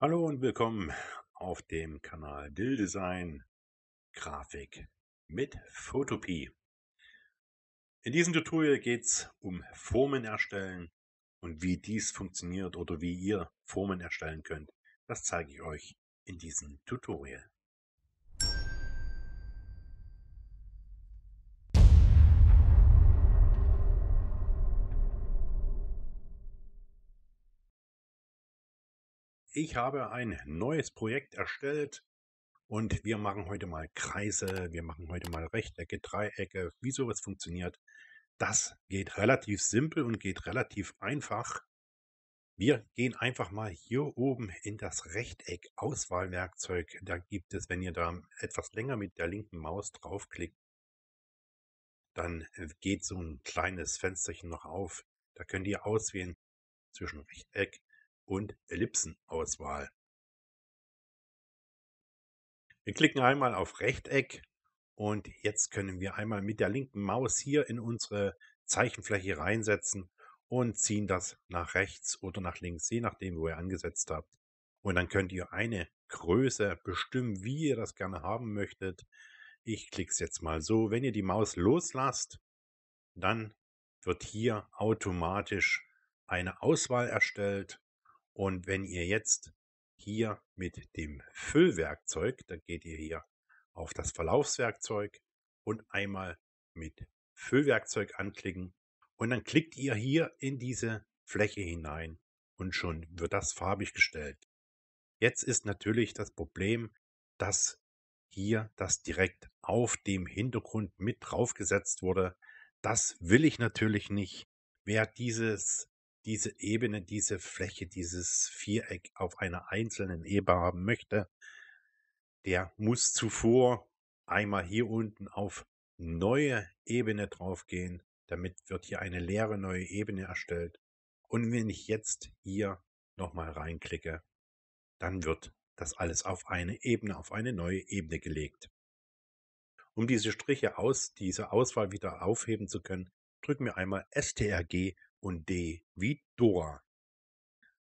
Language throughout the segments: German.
Hallo und willkommen auf dem Kanal Dill Design Grafik mit Photopie. In diesem Tutorial geht es um Formen erstellen und wie dies funktioniert oder wie ihr Formen erstellen könnt. Das zeige ich euch in diesem Tutorial. Ich habe ein neues Projekt erstellt und wir machen heute mal Kreise, wir machen heute mal Rechtecke, Dreiecke, wie sowas funktioniert. Das geht relativ simpel und geht relativ einfach. Wir gehen einfach mal hier oben in das Rechteck Auswahlwerkzeug. Da gibt es, wenn ihr da etwas länger mit der linken Maus draufklickt, dann geht so ein kleines Fensterchen noch auf. Da könnt ihr auswählen zwischen Rechteck, und Ellipsenauswahl. Wir klicken einmal auf Rechteck und jetzt können wir einmal mit der linken Maus hier in unsere Zeichenfläche reinsetzen und ziehen das nach rechts oder nach links, je nachdem, wo ihr angesetzt habt. Und dann könnt ihr eine Größe bestimmen, wie ihr das gerne haben möchtet. Ich klicke es jetzt mal so. Wenn ihr die Maus loslasst, dann wird hier automatisch eine Auswahl erstellt und wenn ihr jetzt hier mit dem Füllwerkzeug, dann geht ihr hier auf das Verlaufswerkzeug und einmal mit Füllwerkzeug anklicken. Und dann klickt ihr hier in diese Fläche hinein und schon wird das farbig gestellt. Jetzt ist natürlich das Problem, dass hier das direkt auf dem Hintergrund mit draufgesetzt wurde. Das will ich natürlich nicht. Wer dieses diese Ebene, diese Fläche, dieses Viereck auf einer einzelnen Ebene haben möchte, der muss zuvor einmal hier unten auf neue Ebene draufgehen. Damit wird hier eine leere neue Ebene erstellt. Und wenn ich jetzt hier nochmal reinklicke, dann wird das alles auf eine Ebene, auf eine neue Ebene gelegt. Um diese Striche aus dieser Auswahl wieder aufheben zu können, drücken wir einmal STRG und D wie Dora.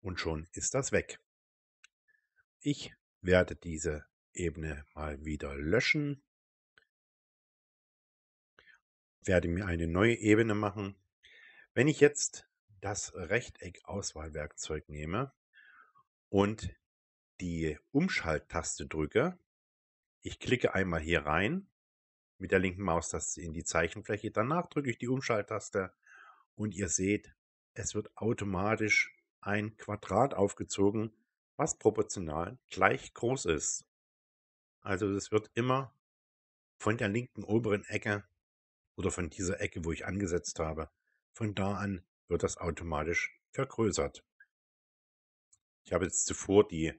Und schon ist das weg. Ich werde diese Ebene mal wieder löschen, werde mir eine neue Ebene machen. Wenn ich jetzt das Rechteck-Auswahlwerkzeug nehme und die Umschalttaste drücke, ich klicke einmal hier rein mit der linken Maustaste in die Zeichenfläche, danach drücke ich die Umschalttaste und ihr seht, es wird automatisch ein Quadrat aufgezogen, was proportional gleich groß ist. Also es wird immer von der linken oberen Ecke oder von dieser Ecke, wo ich angesetzt habe, von da an wird das automatisch vergrößert. Ich habe jetzt zuvor die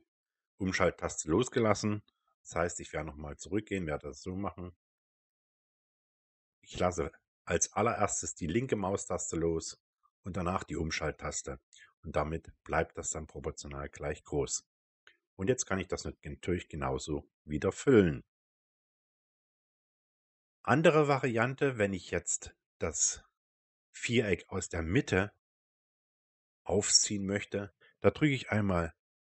Umschalttaste losgelassen. Das heißt, ich werde nochmal zurückgehen, werde das so machen. Ich lasse als allererstes die linke Maustaste los und danach die Umschalttaste. Und damit bleibt das dann proportional gleich groß. Und jetzt kann ich das natürlich genauso wieder füllen. Andere Variante, wenn ich jetzt das Viereck aus der Mitte aufziehen möchte, da drücke ich einmal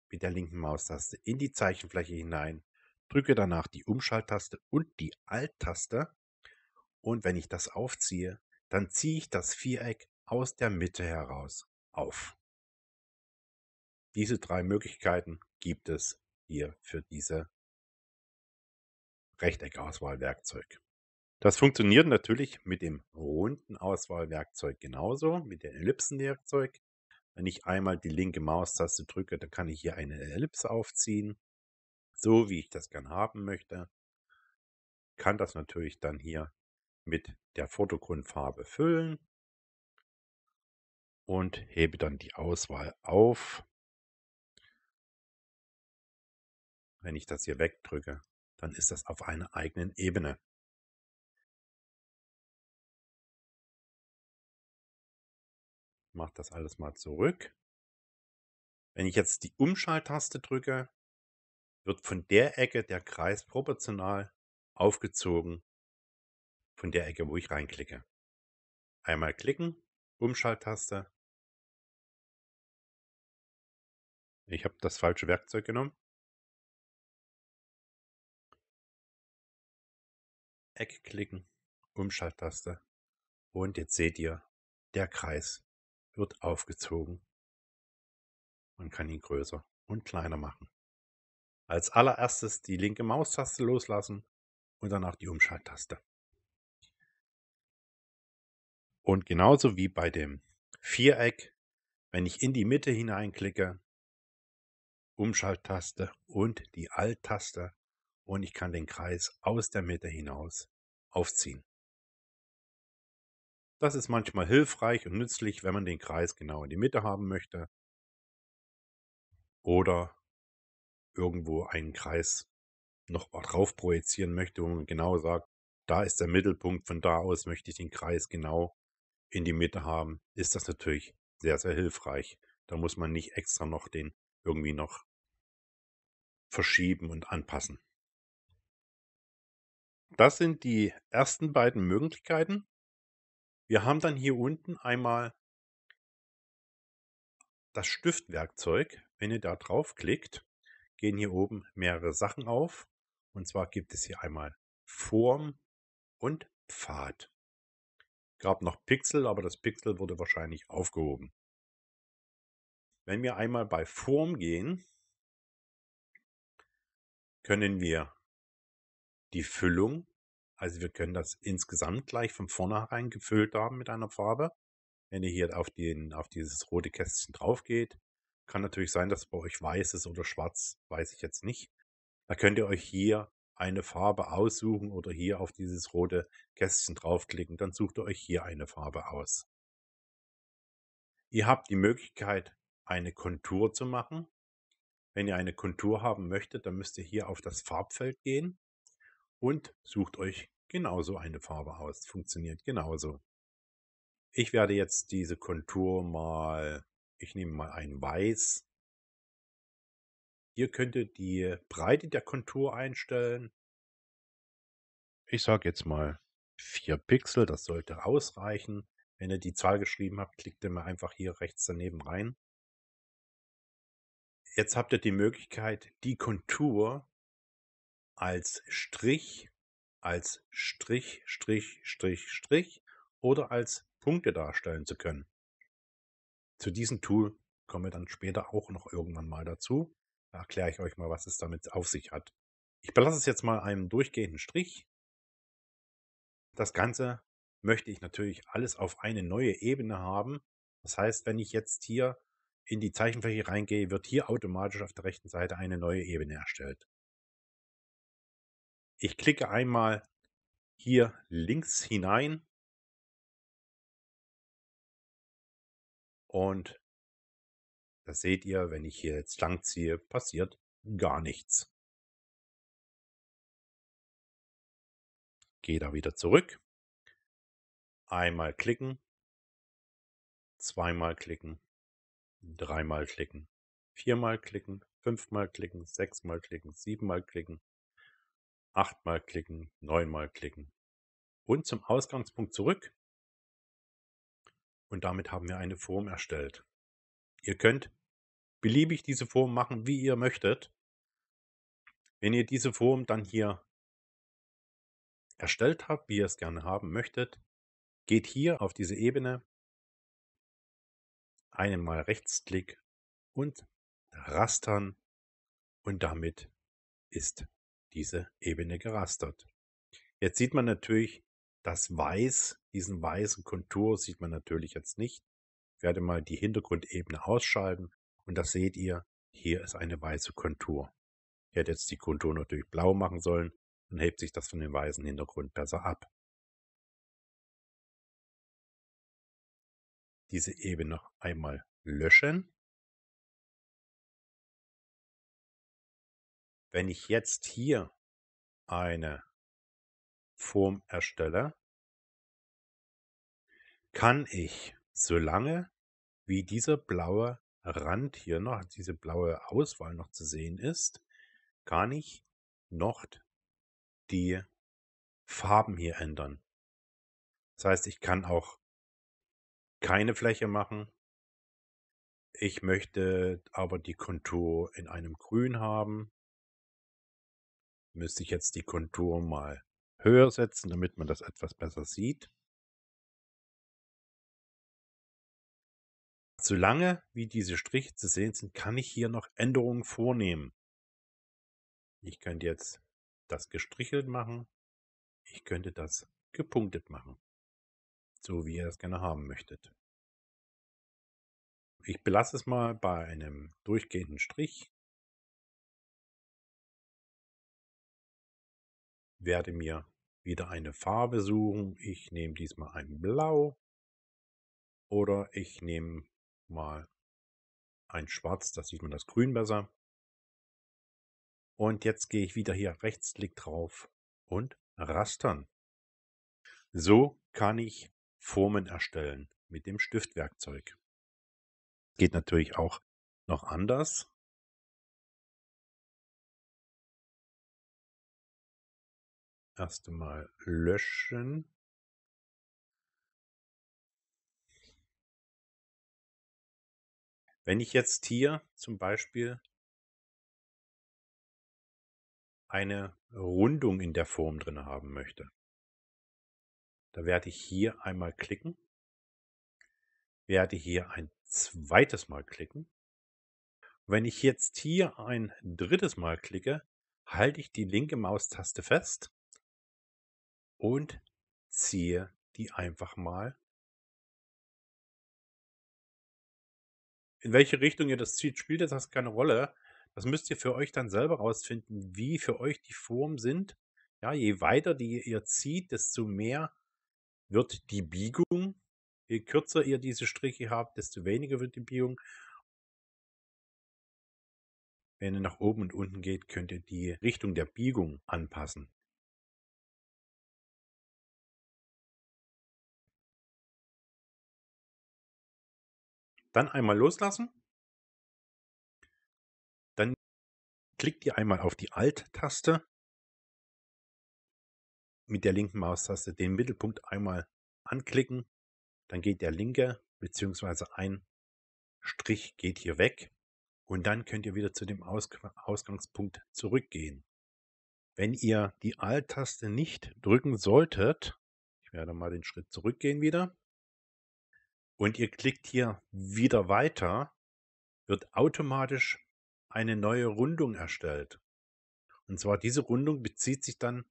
mit der linken Maustaste in die Zeichenfläche hinein, drücke danach die Umschalttaste und die Alt-Taste und wenn ich das aufziehe, dann ziehe ich das Viereck aus der Mitte heraus auf. Diese drei Möglichkeiten gibt es hier für diese Rechteckauswahlwerkzeug. Das funktioniert natürlich mit dem runden Auswahlwerkzeug genauso, mit dem Ellipsenwerkzeug. Wenn ich einmal die linke Maustaste drücke, dann kann ich hier eine Ellipse aufziehen, so wie ich das gern haben möchte. Kann das natürlich dann hier mit der Vordergrundfarbe füllen und hebe dann die Auswahl auf. Wenn ich das hier wegdrücke, dann ist das auf einer eigenen Ebene. Mache das alles mal zurück. Wenn ich jetzt die Umschalttaste drücke, wird von der Ecke der Kreis proportional aufgezogen von der Ecke, wo ich reinklicke. Einmal klicken, Umschalttaste. Ich habe das falsche Werkzeug genommen. Eck klicken, Umschalttaste. Und jetzt seht ihr, der Kreis wird aufgezogen. Man kann ihn größer und kleiner machen. Als allererstes die linke Maustaste loslassen und danach die Umschalttaste. Und genauso wie bei dem Viereck, wenn ich in die Mitte hineinklicke, Umschalttaste und die Alt-Taste und ich kann den Kreis aus der Mitte hinaus aufziehen. Das ist manchmal hilfreich und nützlich, wenn man den Kreis genau in die Mitte haben möchte oder irgendwo einen Kreis noch drauf projizieren möchte, wo man genau sagt, da ist der Mittelpunkt, von da aus möchte ich den Kreis genau in die Mitte haben, ist das natürlich sehr, sehr hilfreich. Da muss man nicht extra noch den irgendwie noch verschieben und anpassen. Das sind die ersten beiden Möglichkeiten. Wir haben dann hier unten einmal das Stiftwerkzeug. Wenn ihr da drauf klickt, gehen hier oben mehrere Sachen auf. Und zwar gibt es hier einmal Form und Pfad gab noch Pixel, aber das Pixel wurde wahrscheinlich aufgehoben. Wenn wir einmal bei Form gehen, können wir die Füllung, also wir können das insgesamt gleich von vornherein gefüllt haben mit einer Farbe. Wenn ihr hier auf, den, auf dieses rote Kästchen drauf geht, kann natürlich sein, dass es bei euch weiß ist oder schwarz, weiß ich jetzt nicht. Da könnt ihr euch hier eine Farbe aussuchen oder hier auf dieses rote Kästchen draufklicken. Dann sucht ihr euch hier eine Farbe aus. Ihr habt die Möglichkeit, eine Kontur zu machen. Wenn ihr eine Kontur haben möchtet, dann müsst ihr hier auf das Farbfeld gehen und sucht euch genauso eine Farbe aus. Funktioniert genauso. Ich werde jetzt diese Kontur mal, ich nehme mal ein Weiß Ihr könntet die Breite der Kontur einstellen. Ich sage jetzt mal 4 Pixel, das sollte ausreichen. Wenn ihr die Zahl geschrieben habt, klickt ihr mal einfach hier rechts daneben rein. Jetzt habt ihr die Möglichkeit, die Kontur als Strich, als Strich, Strich, Strich, Strich oder als Punkte darstellen zu können. Zu diesem Tool kommen wir dann später auch noch irgendwann mal dazu erkläre ich euch mal, was es damit auf sich hat. Ich belasse es jetzt mal einem durchgehenden Strich. Das Ganze möchte ich natürlich alles auf eine neue Ebene haben. Das heißt, wenn ich jetzt hier in die Zeichenfläche reingehe, wird hier automatisch auf der rechten Seite eine neue Ebene erstellt. Ich klicke einmal hier links hinein und das seht ihr, wenn ich hier jetzt lang ziehe, passiert gar nichts. Gehe da wieder zurück. Einmal klicken. Zweimal klicken. Dreimal klicken. Viermal klicken. Fünfmal klicken. Sechsmal klicken. Siebenmal klicken. Achtmal klicken. Neunmal klicken. Und zum Ausgangspunkt zurück. Und damit haben wir eine Form erstellt. Ihr könnt beliebig diese Form machen, wie ihr möchtet. Wenn ihr diese Form dann hier erstellt habt, wie ihr es gerne haben möchtet, geht hier auf diese Ebene, einmal Rechtsklick und rastern und damit ist diese Ebene gerastert. Jetzt sieht man natürlich das Weiß, diesen weißen Kontur sieht man natürlich jetzt nicht werde mal die Hintergrundebene ausschalten und das seht ihr, hier ist eine weiße Kontur. Ich hätte jetzt die Kontur natürlich blau machen sollen, dann hebt sich das von dem weißen Hintergrund besser ab. Diese Ebene noch einmal löschen. Wenn ich jetzt hier eine Form erstelle, kann ich, solange wie dieser blaue Rand hier noch, also diese blaue Auswahl noch zu sehen ist, kann ich noch die Farben hier ändern. Das heißt, ich kann auch keine Fläche machen. Ich möchte aber die Kontur in einem Grün haben. Müsste ich jetzt die Kontur mal höher setzen, damit man das etwas besser sieht. Solange wie diese Striche zu sehen sind, kann ich hier noch Änderungen vornehmen. Ich könnte jetzt das gestrichelt machen. Ich könnte das gepunktet machen. So wie ihr es gerne haben möchtet. Ich belasse es mal bei einem durchgehenden Strich. Werde mir wieder eine Farbe suchen. Ich nehme diesmal ein Blau. Oder ich nehme mal ein Schwarz, das sieht man das Grün besser. Und jetzt gehe ich wieder hier Rechtsklick drauf und Rastern. So kann ich Formen erstellen mit dem Stiftwerkzeug. Geht natürlich auch noch anders. Erst einmal löschen. Wenn ich jetzt hier zum Beispiel eine Rundung in der Form drin haben möchte, da werde ich hier einmal klicken, werde hier ein zweites Mal klicken. wenn ich jetzt hier ein drittes Mal klicke, halte ich die linke Maustaste fest und ziehe die einfach mal In welche Richtung ihr das zieht, spielt das keine Rolle. Das müsst ihr für euch dann selber rausfinden, wie für euch die Formen sind. Ja, je weiter die ihr zieht, desto mehr wird die Biegung. Je kürzer ihr diese Striche habt, desto weniger wird die Biegung. Wenn ihr nach oben und unten geht, könnt ihr die Richtung der Biegung anpassen. Dann einmal loslassen. Dann klickt ihr einmal auf die Alt-Taste mit der linken Maustaste den Mittelpunkt einmal anklicken. Dann geht der linke bzw. ein Strich geht hier weg und dann könnt ihr wieder zu dem Ausgangspunkt zurückgehen. Wenn ihr die Alt-Taste nicht drücken solltet, ich werde mal den Schritt zurückgehen wieder, und ihr klickt hier wieder weiter, wird automatisch eine neue Rundung erstellt. Und zwar diese Rundung bezieht sich dann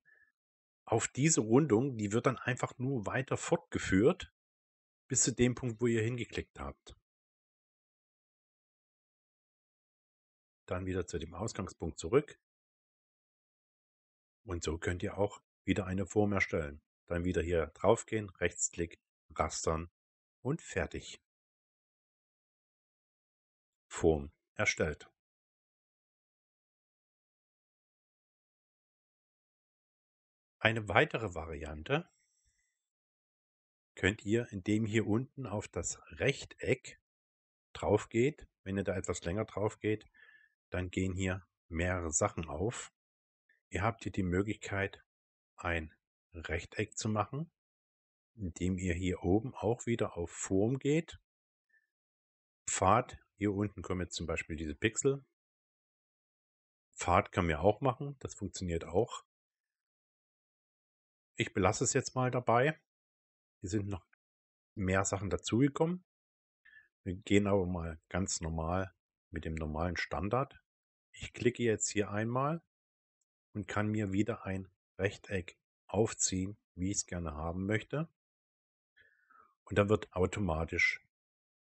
auf diese Rundung, die wird dann einfach nur weiter fortgeführt bis zu dem Punkt, wo ihr hingeklickt habt. Dann wieder zu dem Ausgangspunkt zurück. Und so könnt ihr auch wieder eine Form erstellen. Dann wieder hier draufgehen, Rechtsklick, Rastern und fertig. Form erstellt. Eine weitere Variante könnt ihr, indem ihr hier unten auf das Rechteck drauf geht, wenn ihr da etwas länger drauf geht, dann gehen hier mehrere Sachen auf. Ihr habt hier die Möglichkeit, ein Rechteck zu machen indem ihr hier oben auch wieder auf Form geht. Pfad, hier unten kommen jetzt zum Beispiel diese Pixel. Pfad kann man auch machen, das funktioniert auch. Ich belasse es jetzt mal dabei. Hier sind noch mehr Sachen dazugekommen. Wir gehen aber mal ganz normal mit dem normalen Standard. Ich klicke jetzt hier einmal und kann mir wieder ein Rechteck aufziehen, wie ich es gerne haben möchte. Und dann wird automatisch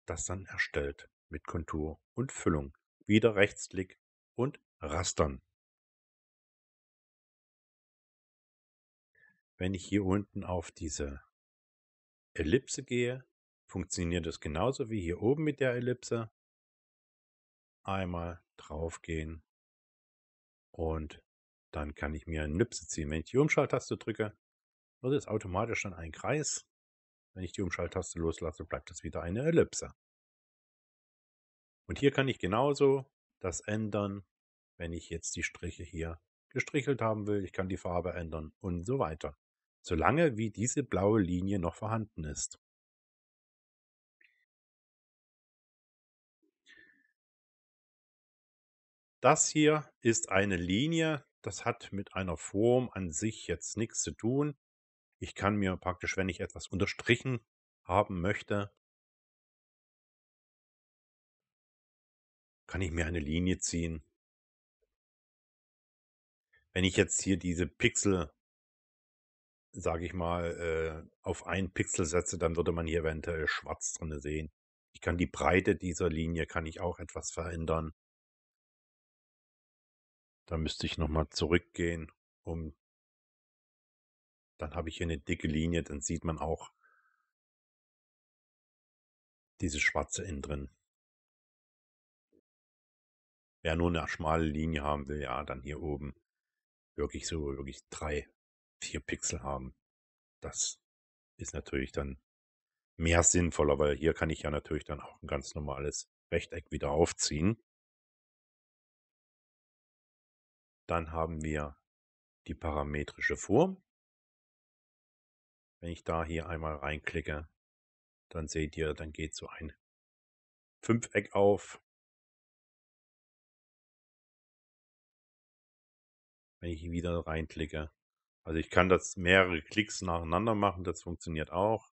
das dann erstellt mit Kontur und Füllung. Wieder Rechtsklick und Rastern. Wenn ich hier unten auf diese Ellipse gehe, funktioniert es genauso wie hier oben mit der Ellipse. Einmal drauf gehen und dann kann ich mir eine Ellipse ziehen. Wenn ich die Umschalttaste drücke, wird es automatisch dann ein Kreis wenn ich die Umschalttaste loslasse, bleibt das wieder eine Ellipse. Und hier kann ich genauso das ändern, wenn ich jetzt die Striche hier gestrichelt haben will. Ich kann die Farbe ändern und so weiter. Solange wie diese blaue Linie noch vorhanden ist. Das hier ist eine Linie, das hat mit einer Form an sich jetzt nichts zu tun. Ich kann mir praktisch, wenn ich etwas unterstrichen haben möchte, kann ich mir eine Linie ziehen. Wenn ich jetzt hier diese Pixel, sage ich mal, äh, auf ein Pixel setze, dann würde man hier eventuell schwarz drin sehen. Ich kann die Breite dieser Linie, kann ich auch etwas verändern. Da müsste ich nochmal zurückgehen, um dann habe ich hier eine dicke Linie, dann sieht man auch diese schwarze innen drin. Wer nur eine schmale Linie haben will, ja, dann hier oben wirklich so, wirklich drei, vier Pixel haben. Das ist natürlich dann mehr sinnvoller, weil hier kann ich ja natürlich dann auch ein ganz normales Rechteck wieder aufziehen. Dann haben wir die parametrische Form. Wenn ich da hier einmal reinklicke, dann seht ihr, dann geht so ein Fünfeck auf. Wenn ich wieder reinklicke. Also ich kann das mehrere Klicks nacheinander machen, das funktioniert auch.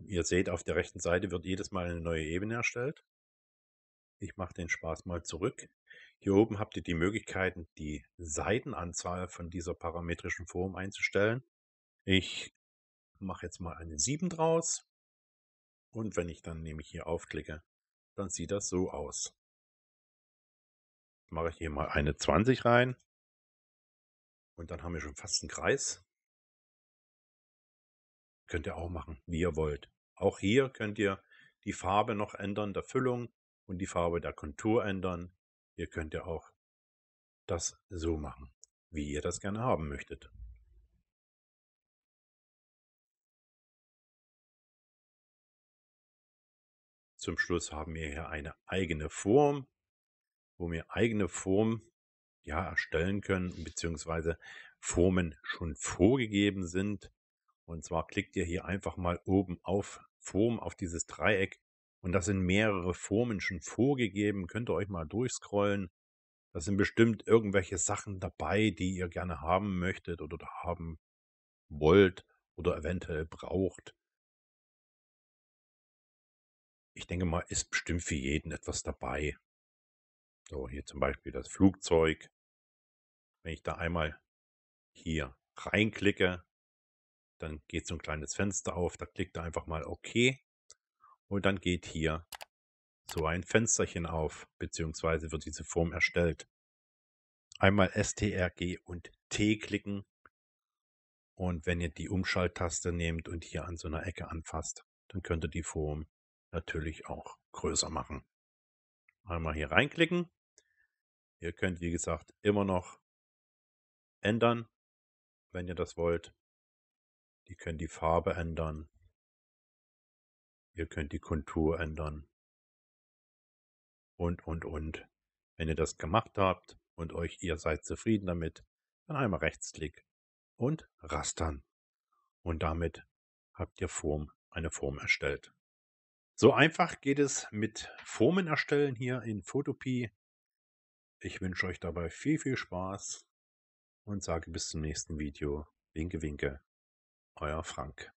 Ihr seht, auf der rechten Seite wird jedes Mal eine neue Ebene erstellt. Ich mache den Spaß mal zurück. Hier oben habt ihr die Möglichkeiten, die Seitenanzahl von dieser parametrischen Form einzustellen. Ich mache jetzt mal eine 7 draus. Und wenn ich dann nämlich hier aufklicke, dann sieht das so aus. Mache ich hier mal eine 20 rein. Und dann haben wir schon fast einen Kreis. Könnt ihr auch machen, wie ihr wollt. Auch hier könnt ihr die Farbe noch ändern der Füllung und die Farbe der Kontur ändern. Ihr könnt ja auch das so machen, wie ihr das gerne haben möchtet. Zum Schluss haben wir hier eine eigene Form, wo wir eigene Form ja, erstellen können, beziehungsweise Formen schon vorgegeben sind. Und zwar klickt ihr hier einfach mal oben auf Form, auf dieses Dreieck und das sind mehrere Formen schon vorgegeben. Könnt ihr euch mal durchscrollen. Da sind bestimmt irgendwelche Sachen dabei, die ihr gerne haben möchtet oder haben wollt oder eventuell braucht. Ich denke mal, ist bestimmt für jeden etwas dabei. So, hier zum Beispiel das Flugzeug. Wenn ich da einmal hier reinklicke, dann geht so ein kleines Fenster auf. Da klickt er einfach mal OK. Und dann geht hier so ein Fensterchen auf, beziehungsweise wird diese Form erstellt. Einmal STRG und T klicken. Und wenn ihr die Umschalttaste nehmt und hier an so einer Ecke anfasst, dann könnt ihr die Form natürlich auch größer machen. Einmal hier reinklicken. Ihr könnt, wie gesagt, immer noch ändern, wenn ihr das wollt. Ihr könnt die Farbe ändern ihr könnt die Kontur ändern. Und, und, und. Wenn ihr das gemacht habt und euch ihr seid zufrieden damit, dann einmal Rechtsklick und Rastern. Und damit habt ihr Form, eine Form erstellt. So einfach geht es mit Formen erstellen hier in Photopie. Ich wünsche euch dabei viel, viel Spaß und sage bis zum nächsten Video. Winke, winke. Euer Frank.